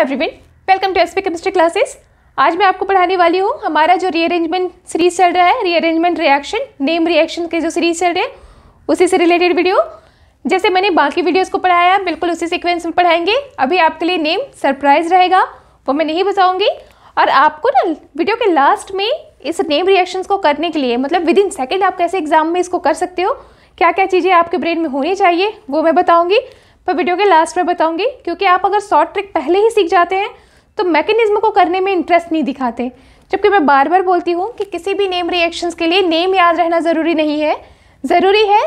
hello everyone welcome to SP chemistry classes आज मैं आपको पढ़ाने वाली हूँ हमारा जो रीअरेंजमेंट सीरीज चल रहा है रीअरेंजमेंट रिएक्शन नेम रिएक्शन के जो सीरीज चल रहे हैं उसी से रिलेटेड वीडियो जैसे मैंने बाकी वीडियोस को पढ़ाया बिल्कुल उसी सिक्वेंस में पढ़ाएंगे अभी आपके लिए नेम सरप्राइज रहेगा वो मैं नहीं बताऊँगी और आपको ना वीडियो के लास्ट में इस नेम रिएक्शन को करने के लिए मतलब विद इन सेकेंड आप कैसे एग्जाम में इसको कर सकते हो क्या क्या चीज़ें आपके ब्रेन में होनी चाहिए वो मैं बताऊँगी पर वीडियो के लास्ट में बताऊंगी क्योंकि आप अगर शॉर्ट ट्रिक पहले ही सीख जाते हैं तो मैकेनिज्म को करने में इंटरेस्ट नहीं दिखाते जबकि मैं बार बार बोलती हूँ कि किसी भी नेम रिएक्शंस के लिए नेम याद रहना ज़रूरी नहीं है ज़रूरी है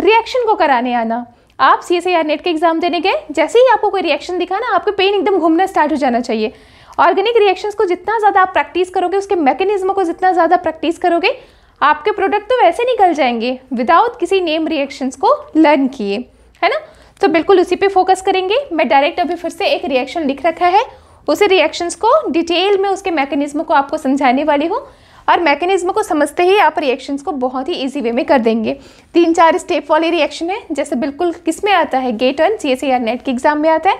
रिएक्शन को कराने आना आप सी एस नेट के एग्ज़ाम देने गए जैसे ही आपको कोई रिएक्शन दिखा ना आपके पेन एकदम घूमना स्टार्ट हो जाना चाहिए ऑर्गेनिक रिएक्शंस को जितना ज़्यादा आप प्रैक्टिस करोगे उसके मैकेनिज्म को जितना ज़्यादा प्रैक्टिस करोगे आपके प्रोडक्ट तो वैसे निकल जाएंगे विदाउट किसी नेम रिएक्शंस को लर्न किए है ना तो बिल्कुल उसी पे फोकस करेंगे मैं डायरेक्ट अभी फिर से एक रिएक्शन लिख रखा है उसी रिएक्शंस को डिटेल में उसके मैकेनिज्म को आपको समझाने वाली हूँ और मैकेनिज्म को समझते ही आप रिएक्शंस को बहुत ही इजी वे में कर देंगे तीन चार स्टेप वाली रिएक्शन है जैसे बिल्कुल किस में आता है गेट वन सी एस या नेट के एग्ज़ाम में आता है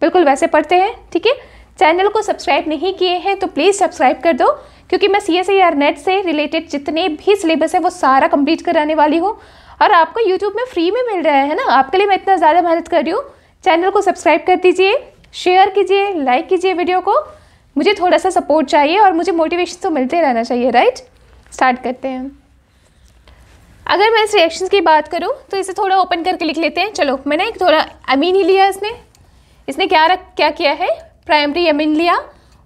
बिल्कुल वैसे पढ़ते हैं ठीक है चैनल को सब्सक्राइब नहीं किए हैं तो प्लीज़ सब्सक्राइब कर दो क्योंकि मैं सी एस नेट से रिलेटेड जितने भी सिलेबस है वो सारा कंप्लीट कराने वाली हूँ और आपको यूट्यूब में फ्री में मिल रहा है ना आपके लिए मैं इतना ज़्यादा मेहनत कर रही हूँ चैनल को सब्सक्राइब कर दीजिए शेयर कीजिए लाइक कीजिए वीडियो को मुझे थोड़ा सा सपोर्ट चाहिए और मुझे मोटिवेशन तो मिलते रहना चाहिए राइट स्टार्ट करते हैं अगर मैं इस रिएक्शन की बात करूँ तो इसे थोड़ा ओपन करके लिख लेते हैं चलो मैंने एक थोड़ा अमीन ही लिया इसने इसने क्या रख क्या किया है प्राइमरी अमीन लिया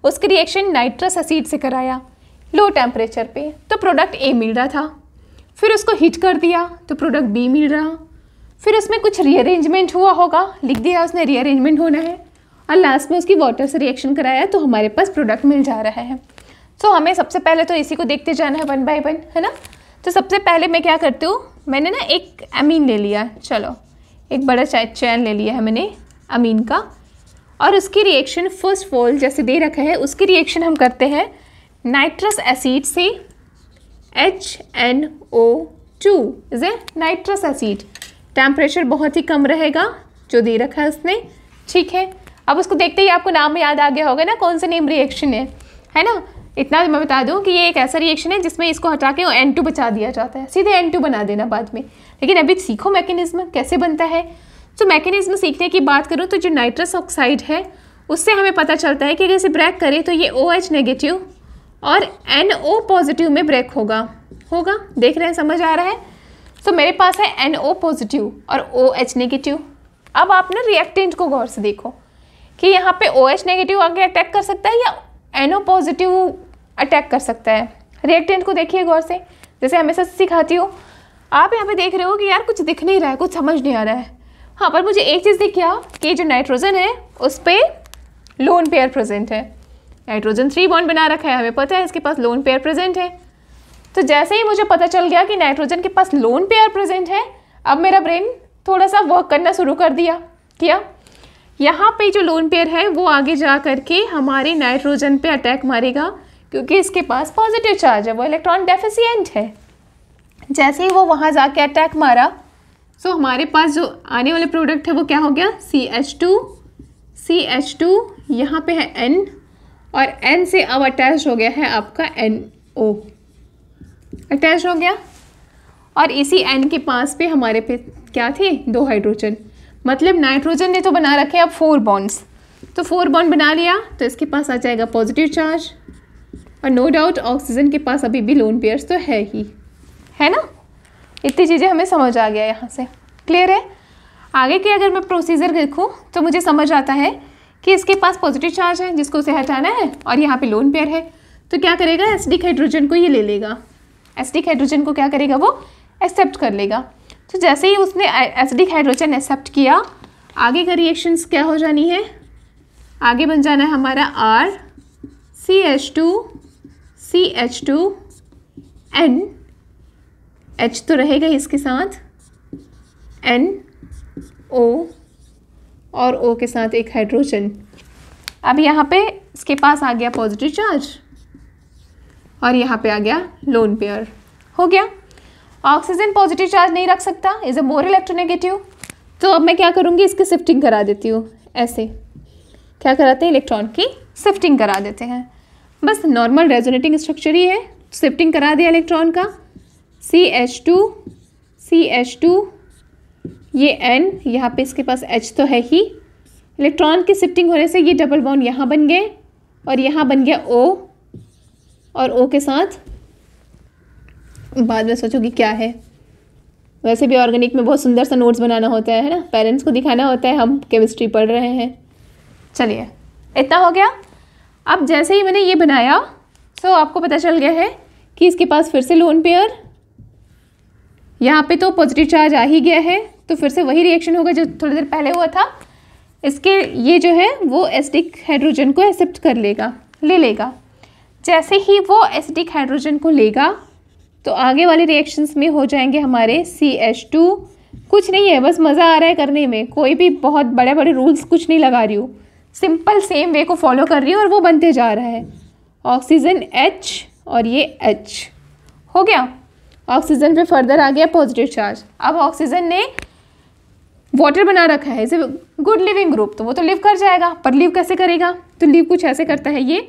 उसके रिएक्शन नाइट्रस एसिड से कराया लो टेम्परेचर पे तो प्रोडक्ट ए मिल रहा था फिर उसको हिट कर दिया तो प्रोडक्ट बी मिल रहा फिर उसमें कुछ रीअरेंजमेंट हुआ होगा लिख दिया उसने रीअरेंजमेंट होना है और लास्ट में उसकी वाटर से रिएक्शन कराया तो हमारे पास प्रोडक्ट मिल जा रहा है सो so, हमें सबसे पहले तो इसी को देखते जाना है वन बाय वन है ना तो सबसे पहले मैं क्या करती हूँ मैंने ना एक अमीन ले लिया चलो एक बड़ा चैन ले लिया है मैंने अमीन का और उसकी रिएक्शन फर्स्ट फॉल जैसे दे रखा है उसकी रिएक्शन हम करते हैं नाइट्रस एसिड से H N O two is a nitrous acid temperature बहुत ही कम रहेगा जो दे रखा है उसने ठीक है अब उसको देखते ही आपको नाम याद आ गया होगा ना कौन सा नेम रिएक्शन है है ना इतना मैं बता दूं कि ये एक ऐसा रिएक्शन है जिसमें इसको हटा के एन टू बचा दिया जाता है सीधे एन टू बना देना बाद में लेकिन अभी सीखो मैकेनिज्म कैसे बनता है तो मैकेनिज्म सीखने की बात करूँ तो जो नाइट्रस ऑक्साइड है उससे हमें पता चलता है कि अगर इसे ब्रैक करें तो ये ओ OH एच नेगेटिव और एन ओ पॉजिटिव में ब्रेक होगा होगा देख रहे हैं समझ आ रहा है सो so, मेरे पास है एन ओ पॉजिटिव और ओ एच नेगेटिव अब आप ना रिएक्टेंट को गौर से देखो कि यहाँ पे ओ एच नेगेटिव आगे अटैक कर सकता है या एन ओ पॉजिटिव अटैक कर सकता है रिएक्टेंट को देखिए गौर से जैसे हमेशा सिखाती हूँ आप यहाँ पे देख रहे हो कि यार कुछ दिख नहीं रहा है कुछ समझ नहीं आ रहा है हाँ पर मुझे एक चीज़ दिख गया कि जो नाइट्रोजन है उस पर लोन पेयर प्रेजेंट है नाइट्रोजन थ्री बॉन्ड बना रखा है हमें पता है इसके पास लोन पेयर प्रेजेंट है तो जैसे ही मुझे पता चल गया कि नाइट्रोजन के पास लोन पेयर प्रेजेंट है अब मेरा ब्रेन थोड़ा सा वर्क करना शुरू कर दिया क्या यहाँ पे जो लोन पेयर है वो आगे जा करके हमारे नाइट्रोजन पे अटैक मारेगा क्योंकि इसके पास पॉजिटिव चार्ज है वो इलेक्ट्रॉन डेफिसियंट है जैसे ही वो वहाँ जाके अटैक मारा सो हमारे पास जो आने वाले प्रोडक्ट है वो क्या हो गया C H two C H two यहाँ पर है एन और एन से अब अटैच हो गया है आपका एन ओ अटैच हो गया और इसी एन के पास पे हमारे पे क्या थे दो हाइड्रोजन मतलब नाइट्रोजन ने तो बना रखे अब फोर बॉन्ड्स तो फोर बॉन्ड बना लिया तो इसके पास आ जाएगा पॉजिटिव चार्ज और नो डाउट ऑक्सीजन के पास अभी भी लोन पेयर्स तो है ही है ना इतनी चीज़ें हमें समझ आ गया यहाँ से क्लियर है आगे के अगर मैं प्रोसीजर देखूँ तो मुझे समझ आता है कि इसके पास पॉजिटिव चार्ज है जिसको उसे हटाना है और यहाँ पे लोन पेयर है तो क्या करेगा एसडिक हाइड्रोजन को ये ले लेगा एसडिक हाइड्रोजन को क्या करेगा वो एक्सेप्ट कर लेगा तो जैसे ही उसने एसडिक हाइड्रोजन एक्सेप्ट किया आगे का रिएक्शंस क्या हो जानी है आगे बन जाना है हमारा R C H two C H two N H तो रहेगा इसके साथ एन ओ और ओ के साथ एक हाइड्रोजन अब यहाँ पे इसके पास आ गया पॉजिटिव चार्ज और यहाँ पे आ गया लोन पेयर हो गया ऑक्सीजन पॉजिटिव चार्ज नहीं रख सकता इज़ अ मोर इलेक्ट्रोनेगेटिव तो अब मैं क्या करूँगी इसकी शिफ्टिंग करा देती हूँ ऐसे क्या कराते हैं इलेक्ट्रॉन की शिफ्टिंग करा देते हैं बस नॉर्मल रेजोनेटिंग स्ट्रक्चर ही है शिफ्टिंग करा दिया इलेक्ट्रॉन का C H two C H two ये एन यहाँ पे इसके पास एच तो है ही इलेक्ट्रॉन के शिफ्टिंग होने से ये डबल बॉन्ड यहाँ बन गए और यहाँ बन गया ओ और ओ के साथ बाद में सोचोगी क्या है वैसे भी ऑर्गेनिक में बहुत सुंदर सा नोट्स बनाना होता है है ना पेरेंट्स को दिखाना होता है हम केमिस्ट्री पढ़ रहे हैं चलिए इतना हो गया अब जैसे ही मैंने ये बनाया सो तो आपको पता चल गया है कि इसके पास फिर से लोन पेयर यहाँ पे तो पॉजिटिव चार्ज आ ही गया है तो फिर से वही रिएक्शन होगा जो थोड़ी देर पहले हुआ था इसके ये जो है वो एसिडिक हाइड्रोजन को एक्सेप्ट कर लेगा ले लेगा जैसे ही वो एसिडिक हाइड्रोजन को लेगा तो आगे वाले रिएक्शंस में हो जाएंगे हमारे सी एच टू कुछ नहीं है बस मज़ा आ रहा है करने में कोई भी बहुत बड़े बड़े रूल्स कुछ नहीं लगा रही हूँ सिंपल सेम वे को फॉलो कर रही हूँ और वो बनते जा रहा है ऑक्सीजन एच और ये एच हो गया ऑक्सीजन पे फर्दर आ गया पॉजिटिव चार्ज अब ऑक्सीजन ने वाटर बना रखा है इसे गुड लिविंग ग्रुप तो वो तो लिव कर जाएगा पर लिव कैसे करेगा तो लिव कुछ ऐसे करता है ये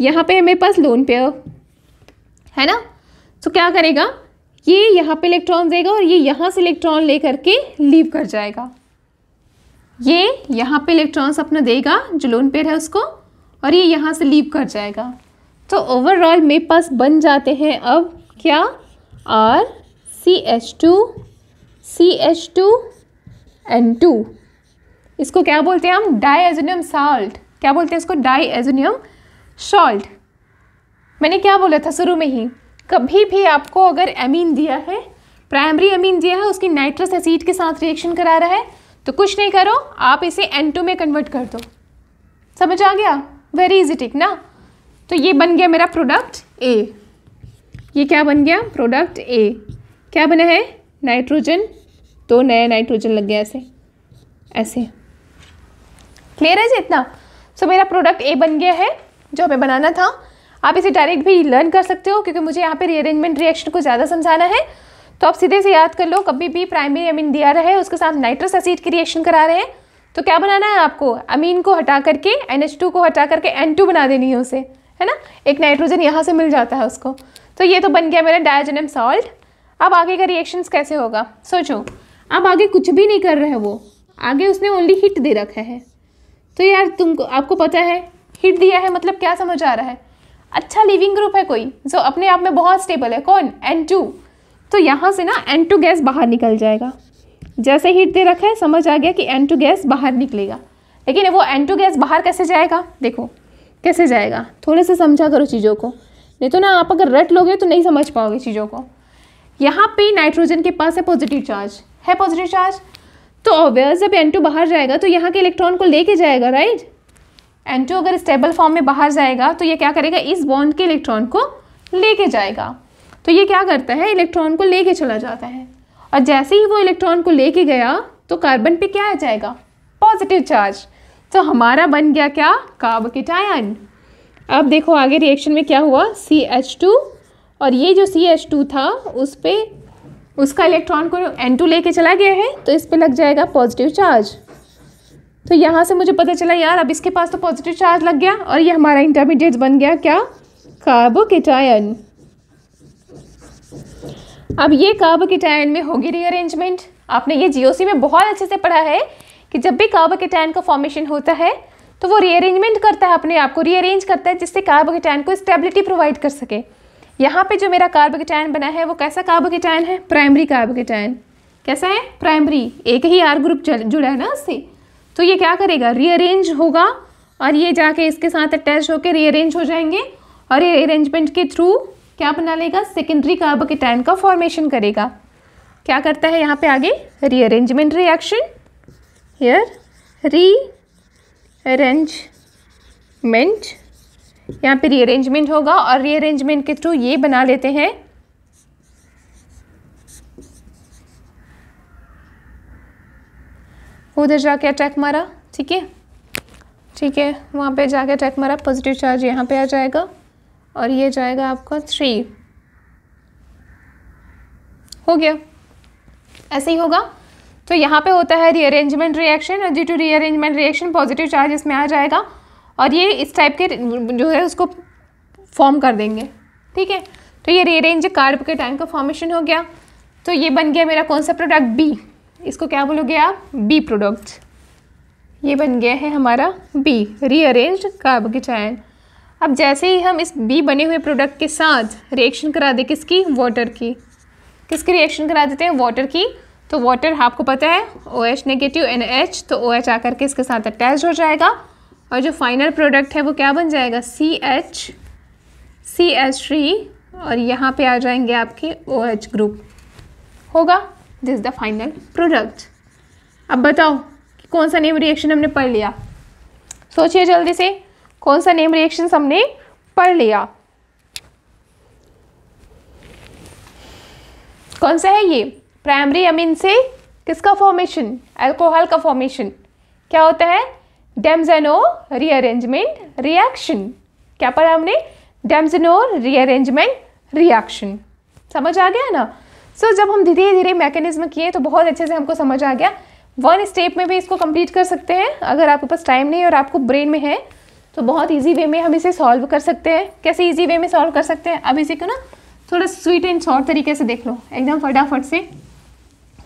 यहाँ पे मेरे पास लोन पेयर है ना तो क्या करेगा ये यहाँ पे इलेक्ट्रॉन देगा और ये यहाँ से इलेक्ट्रॉन ले करके लीव कर जाएगा ये यहाँ पे इलेक्ट्रॉन्स अपना देगा जो लोन पेयर है उसको और ये यहाँ से लीव कर जाएगा तो ओवरऑल मेरे पास बन जाते हैं अब क्या R C H two C H two N two इसको क्या बोलते हैं हम डाई एजोनियम साल्ट क्या बोलते हैं इसको डाई एजोनियम सॉल्ट मैंने क्या बोला था शुरू में ही कभी भी आपको अगर एमीन दिया है प्राइमरी एमीन दिया है उसकी नाइट्रस एसिड के साथ रिएक्शन करा रहा है तो कुछ नहीं करो आप इसे एन टू में कन्वर्ट कर दो समझ आ गया वेरी इजी टिक ना तो ये बन गया मेरा प्रोडक्ट ए ये क्या बन गया प्रोडक्ट ए क्या बना है नाइट्रोजन दो तो नया नाइट्रोजन लग गया ऐसे ऐसे क्लियर है जी इतना सो so, मेरा प्रोडक्ट ए बन गया है जो हमें बनाना था आप इसे डायरेक्ट भी लर्न कर सकते हो क्योंकि मुझे यहाँ पे रीअरेंजमेंट रिएक्शन को ज़्यादा समझाना है तो आप सीधे से याद कर लो कभी भी प्राइमरी अमीन दिया रहे उसके साथ नाइट्रस एसिड की रिएक्शन करा रहे हैं तो क्या बनाना है आपको अमीन को हटा करके एन को हटा करके एन बना देनी है उसे है ना एक नाइट्रोजन यहाँ से मिल जाता है उसको तो ये तो बन गया मेरा डायजेनम सॉल्ट अब आगे का रिएक्शन कैसे होगा सोचो अब आगे कुछ भी नहीं कर रहे वो आगे उसने ओनली हिट दे रखा है तो यार तुमको आपको पता है हिट दिया है मतलब क्या समझ आ रहा है अच्छा लिविंग ग्रुप है कोई जो अपने आप में बहुत स्टेबल है कौन एन टू तो यहाँ से ना एन टू गैस बाहर निकल जाएगा जैसे हिट दे रखा है समझ आ गया कि एन टू गैस बाहर निकलेगा लेकिन वो एन टू गैस बाहर कैसे जाएगा देखो कैसे जाएगा थोड़े से समझा करो चीज़ों को नहीं तो ना आप अगर रट लोगे तो नहीं समझ पाओगे चीज़ों को यहाँ पे नाइट्रोजन के पास है पॉजिटिव चार्ज है पॉजिटिव चार्ज तो ऑब्वियस जब एन टू बाहर जाएगा तो यहाँ के इलेक्ट्रॉन को लेके जाएगा राइट एन टू अगर स्टेबल फॉर्म में बाहर जाएगा तो ये क्या करेगा इस बॉन्ड के इलेक्ट्रॉन को लेके जाएगा तो ये क्या करता है इलेक्ट्रॉन को लेके चला जाता है और जैसे ही वो इलेक्ट्रॉन को लेके गया तो कार्बन पे क्या आ जाएगा पॉजिटिव चार्ज तो हमारा बन गया क्या कार्बोकेट आयन अब देखो आगे रिएक्शन में क्या हुआ सी एच टू और ये जो सी एच टू था उस पर उसका इलेक्ट्रॉन को एन टू लेके चला गया है तो इस पर लग जाएगा पॉजिटिव चार्ज तो यहाँ से मुझे पता चला यार अब इसके पास तो पॉजिटिव चार्ज लग गया और ये हमारा इंटरमीडिएट बन गया क्या कार्बोकेटायन अब ये कार्बोकेटायन में होगी रीअरेंजमेंट आपने ये जीओसी में बहुत अच्छे से पढ़ा है कि जब भी कार्बोकेटायन का फॉर्मेशन होता है तो वो रीअरेंजमेंट करता है अपने आप को रीअरेंज करता है जिससे कार्बोकेटायन को स्टेबिलिटी प्रोवाइड कर सके यहाँ पे जो मेरा कार्बोकेटाइन बना है वो कैसा कार्बोकेटाइन है प्राइमरी कार्बोकेटाइन कैसा है प्राइमरी एक ही आर ग्रुप जुड़ा है ना उससे तो ये क्या करेगा रीअरेंज होगा और ये जाके इसके साथ अटैच होकर रीअरेंज हो जाएंगे और ये अरेंजमेंट के थ्रू क्या बना लेगा सेकेंडरी कार्बोकेटाइन का फॉर्मेशन करेगा क्या करता है यहाँ पे आगे rearrangement reaction here rearrangement यहाँ पे रीअरेंजमेंट होगा और रीअरेंजमेंट के थ्रू ये बना लेते हैं उधर जाके अटैक मारा ठीक है ठीक है वहाँ पे जाके अटैक मारा पॉजिटिव चार्ज यहाँ पे आ जाएगा और ये जाएगा आपका थ्री हो गया ऐसे ही होगा तो यहाँ पे होता है रीअरेंजमेंट रिएक्शन और due to rearrangement reaction positive charge इसमें आ जाएगा और ये इस टाइप के जो है उसको फॉर्म कर देंगे ठीक है तो ये रीअरेंज कार्ब के टाइम का फॉर्मेशन हो गया तो ये बन गया मेरा कौन सा प्रोडक्ट बी इसको क्या बोलोगे आप बी प्रोडक्ट ये बन गया है हमारा बी रीअरेंज कार्ब के चैन अब जैसे ही हम इस बी बने हुए प्रोडक्ट के साथ रिएक्शन करा दें किसकी वाटर की किसकी रिएक्शन करा देते हैं वाटर की तो वाटर आपको पता है O H negative N H तो ओ एच आकर के इसके साथ अटैच हो जाएगा और जो फाइनल प्रोडक्ट है वो क्या बन जाएगा C H C H three और यहाँ पे आ जाएंगे आपके ओ एच ग्रुप होगा दिस द फाइनल प्रोडक्ट अब बताओ कि कौन सा नेम रिएक्शन हमने पढ़ लिया सोचिए जल्दी से कौन सा नेम रिएक्शन हमने पढ़ लिया कौन सा है ये प्राइमरी अमीन से किसका फॉर्मेशन अल्कोहल का फॉर्मेशन क्या होता है डेमजेनो रीअरेंजमेंट रिएक्शन क्या पढ़ा हमने डेमजेनो रीअरेंजमेंट रिएक्शन समझ आ गया ना सो so, जब हम धीरे धीरे मैकेनिज्म किए तो बहुत अच्छे से हमको समझ आ गया वन स्टेप में भी इसको कंप्लीट कर सकते हैं अगर आपके पास टाइम नहीं और आपको ब्रेन में है तो बहुत इजी वे में हम इसे सॉल्व कर सकते हैं कैसे इजी वे में सॉल्व कर सकते हैं अब इसी को ना थोड़ा स्वीट एंड शॉर्ट तरीके से देख लो एकदम फटाफट से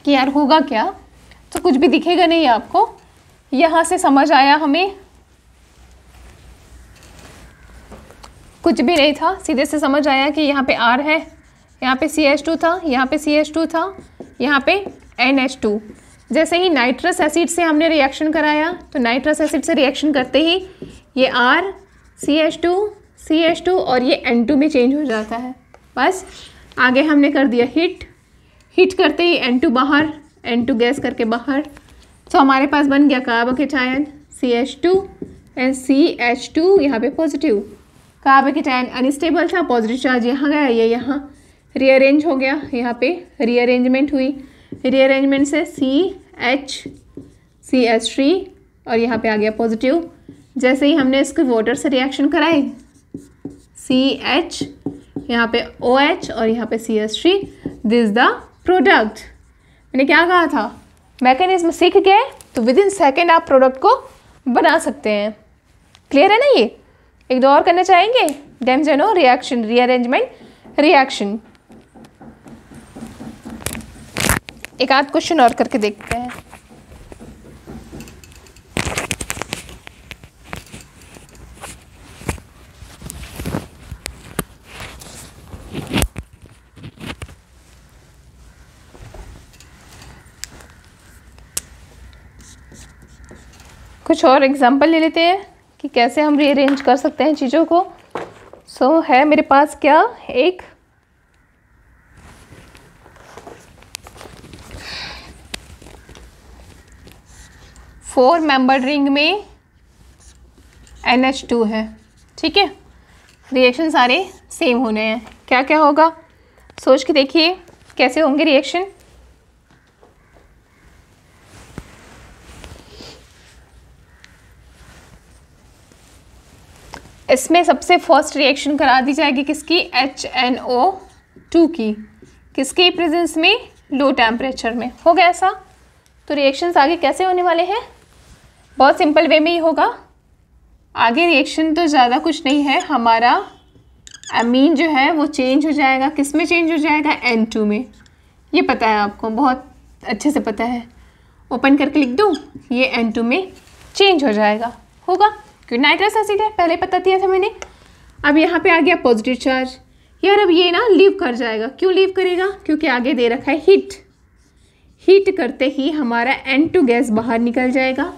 कि यार होगा क्या तो कुछ भी दिखेगा नहीं आपको यहाँ से समझ आया हमें कुछ भी नहीं था सीधे से समझ आया कि यहाँ पे आर है यहाँ पे सी एच टू था यहाँ पे सी एच टू था यहाँ पे एन एच टू जैसे ही नाइट्रस एसिड से हमने रिएक्शन कराया तो नाइट्रस एसिड से रिएक्शन करते ही ये R C H two C H two और ये एन टू में चेंज हो जाता है बस आगे हमने कर दिया हिट हिट करते ही एन टू बाहर एन टू गैस करके बाहर सो हमारे पास बन गया cation C H two and C H two यहाँ पे पॉजिटिव के आयन अनस्टेबल था पॉजिटिव चार्ज यहाँ गया ये यहाँ रीअरेंज हो गया यहाँ पे रीअरेंजमेंट हुई रीअरेंजमेंट से C H C H three और यहाँ पे आ गया पॉजिटिव जैसे ही हमने इसके वाटर से रिएक्शन कराई सी एच यहाँ पे ओ OH एच और यहाँ पे C S three this the product मैंने क्या कहा था मैकेनिज्म सीख गए तो विद इन सेकेंड आप प्रोडक्ट को बना सकते हैं क्लियर है ना ये एक दो और करना चाहेंगे डेमजेनो रिएक्शन रीअरेंजमेंट रिएक्शन एक आध क्वेश्चन और करके देखते हैं कुछ और एग्जांपल ले लेते हैं कि कैसे हम रीअरेंज कर सकते हैं चीज़ों को सो so, है मेरे पास क्या एक फोर मेंबर रिंग में एन एच टू है ठीक है रिएक्शन सारे सेम होने हैं क्या क्या होगा सोच के देखिए कैसे होंगे रिएक्शन इसमें सबसे फर्स्ट रिएक्शन करा दी जाएगी किसकी एच एन ओ टू की किसके प्रेजेंस में लो टेम्परेचर में हो गया ऐसा तो रिएक्शंस आगे कैसे होने वाले हैं बहुत सिंपल वे में ही होगा आगे रिएक्शन तो ज़्यादा कुछ नहीं है हमारा अमीन जो है वो चेंज हो जाएगा किस में चेंज हो जाएगा एन टू में ये पता है आपको बहुत अच्छे से पता है ओपन करके लिख दूँ ये एन टू में चेंज हो जाएगा होगा क्योंकि नाइट्रस एसिड है पहले पता दिया था मैंने अब यहाँ पे आ गया पॉजिटिव चार्ज यार अब ये ना लीव कर जाएगा क्यों लीव करेगा क्योंकि आगे दे रखा है हीट हीट करते ही हमारा एन टू गैस बाहर निकल जाएगा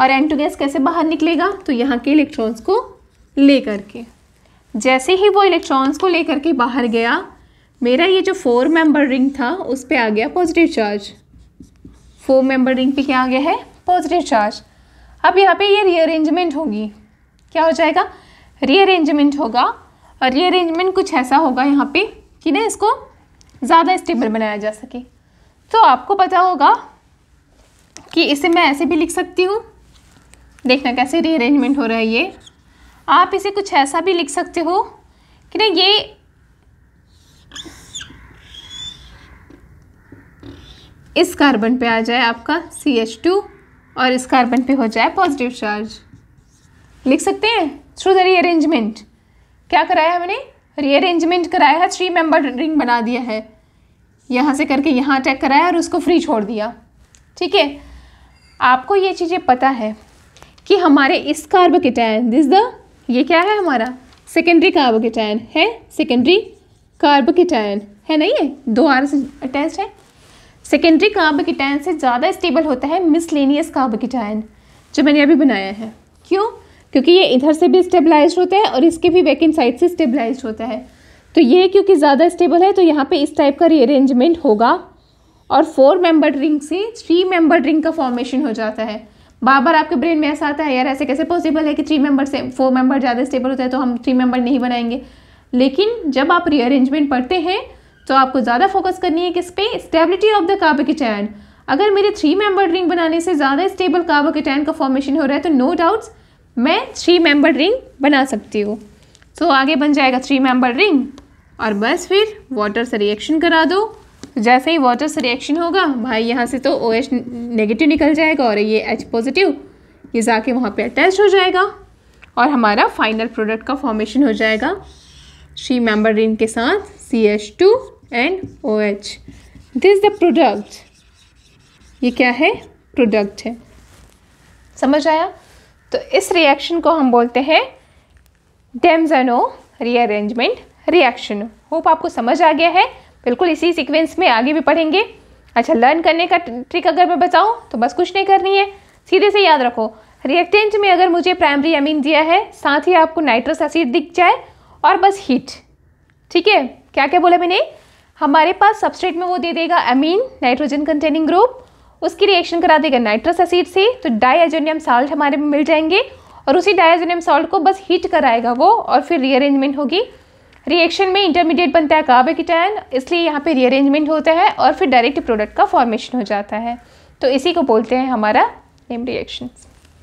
और एन टू गैस कैसे बाहर निकलेगा तो यहाँ के इलेक्ट्रॉन्स को ले करके जैसे ही वो इलेक्ट्रॉन्स को ले करके बाहर गया मेरा ये जो फोर मेंबर रिंग था उस पर आ गया positive charge four member ring पे क्या आ गया है पॉजिटिव चार्ज अब यहाँ पे ये रीअरेंजमेंट होगी क्या हो जाएगा रीअरेंजमेंट होगा और रीअरेंजमेंट कुछ ऐसा होगा यहाँ पे कि ना इसको ज़्यादा स्टेबल बनाया जा सके तो आपको पता होगा कि इसे मैं ऐसे भी लिख सकती हूँ देखना कैसे रीअरेंजमेंट हो रहा है ये आप इसे कुछ ऐसा भी लिख सकते हो कि ना ये इस कार्बन पे आ जाए आपका सी एच टू और इस कार्बन पे हो जाए पॉजिटिव चार्ज लिख सकते हैं थ्रू द रीअरेंजमेंट क्या कराया हमने रीअरेंजमेंट कराया है थ्री मेंबर रिंग बना दिया है यहाँ से करके यहाँ अटैक कराया और उसको फ्री छोड़ दिया ठीक है आपको ये चीज़ें पता है कि हमारे इस टैन दिस द ये क्या है हमारा सेकेंडरी टैन है सेकेंडरी टैन है नहीं है दो आर से अटैच है सेकेंडरी कार्बोकिटाइन से ज़्यादा स्टेबल होता है मिसलेनियस कार्बोकिटाइन जो मैंने अभी बनाया है क्यों क्योंकि ये इधर से भी स्टेबलाइज होता है और इसके भी वैकिन साइड से स्टेबलाइज होता है तो ये क्योंकि ज़्यादा स्टेबल है तो यहाँ पे इस टाइप का रीअरेंजमेंट होगा और फोर मेंबर रिंग से थ्री मेंबर रिंग का फॉर्मेशन हो जाता है बार बार आपके ब्रेन में ऐसा आता है यार ऐसे कैसे पॉसिबल है कि थ्री मेंबर से फोर मेंबर ज़्यादा स्टेबल होता है तो हम थ्री मेंबर नहीं बनाएंगे लेकिन जब आप रीअरेंजमेंट पढ़ते हैं तो आपको ज़्यादा फोकस करनी है किस पे स्टेबिलिटी ऑफ द कार्बोकेटैन अगर मेरे थ्री मेंबर रिंग बनाने से ज़्यादा स्टेबल कार्बोकेटैन का फॉर्मेशन हो रहा है तो नो डाउट्स मैं थ्री मेंबर रिंग बना सकती हूँ तो so, आगे बन जाएगा थ्री मेंबर रिंग और बस फिर वाटर से रिएक्शन करा दो तो जैसे ही वाटर से रिएक्शन होगा भाई यहाँ से तो ओ OH नेगेटिव निकल जाएगा और ये एच पॉजिटिव ये जाके वहाँ पर अटैच हो जाएगा और हमारा फाइनल प्रोडक्ट का फॉर्मेशन हो जाएगा थ्री मेंबर रिंग के साथ C H two and O H this the product ये क्या है प्रोडक्ट है समझ आया तो इस रिएक्शन को हम बोलते हैं डेमजनो रीअरेंजमेंट रिएक्शन होप आपको समझ आ गया है बिल्कुल इसी सीक्वेंस में आगे भी पढ़ेंगे अच्छा लर्न करने का ट्रिक अगर मैं बताऊं तो बस कुछ नहीं करनी है सीधे से याद रखो रिएक्टेंट में अगर मुझे प्राइमरी अमीन दिया है साथ ही आपको नाइट्रस एसिड दिख जाए और बस हीट ठीक है क्या क्या बोला मैंने हमारे पास सबस्ट्रेट में वो दे देगा अमीन नाइट्रोजन कंटेनिंग ग्रुप उसकी रिएक्शन करा देगा नाइट्रस एसिड से तो डाइजोनियम साल्ट हमारे में मिल जाएंगे और उसी डाइजोनियम साल्ट को बस हीट कराएगा वो और फिर रीअरेंजमेंट होगी रिएक्शन में इंटरमीडिएट बनता है की टैन इसलिए यहाँ पे रीअरेंजमेंट होता है और फिर डायरेक्ट प्रोडक्ट का फॉर्मेशन हो जाता है तो इसी को बोलते हैं हमारा नेम रिएक्शन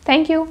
थैंक यू